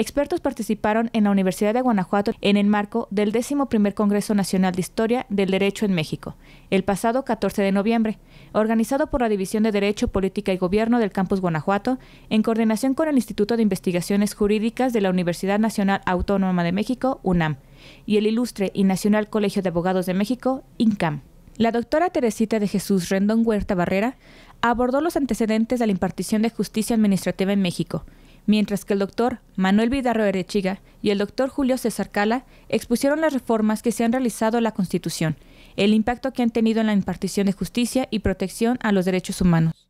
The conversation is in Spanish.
Expertos participaron en la Universidad de Guanajuato en el marco del XI Congreso Nacional de Historia del Derecho en México, el pasado 14 de noviembre, organizado por la División de Derecho, Política y Gobierno del Campus Guanajuato, en coordinación con el Instituto de Investigaciones Jurídicas de la Universidad Nacional Autónoma de México, UNAM, y el Ilustre y Nacional Colegio de Abogados de México, INCAM. La doctora Teresita de Jesús Rendón Huerta Barrera abordó los antecedentes de la impartición de justicia administrativa en México, mientras que el doctor Manuel Vidarro Erechiga y el doctor Julio César Cala expusieron las reformas que se han realizado a la Constitución, el impacto que han tenido en la impartición de justicia y protección a los derechos humanos.